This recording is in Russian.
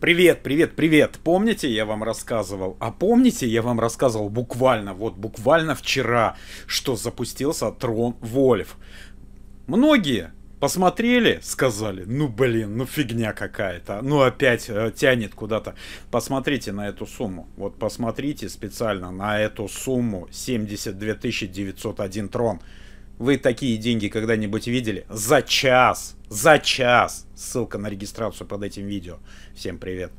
Привет, привет, привет. Помните, я вам рассказывал? А помните, я вам рассказывал буквально, вот буквально вчера, что запустился Трон Вольф. Многие посмотрели, сказали, ну блин, ну фигня какая-то, ну опять э, тянет куда-то. Посмотрите на эту сумму, вот посмотрите специально на эту сумму 72 901 трон. Вы такие деньги когда-нибудь видели? За час! За час! Ссылка на регистрацию под этим видео. Всем привет!